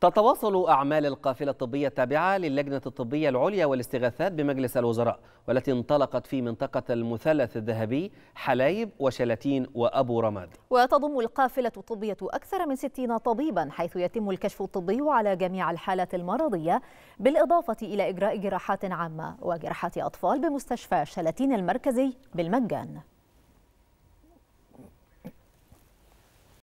تتواصل أعمال القافلة الطبية التابعة للجنة الطبية العليا والاستغاثات بمجلس الوزراء والتي انطلقت في منطقة المثلث الذهبي حلايب وشلاتين وأبو رماد وتضم القافلة الطبية أكثر من 60 طبيبا حيث يتم الكشف الطبي على جميع الحالات المرضية بالإضافة إلى إجراء جراحات عامة وجراحات أطفال بمستشفى شلاتين المركزي بالمجان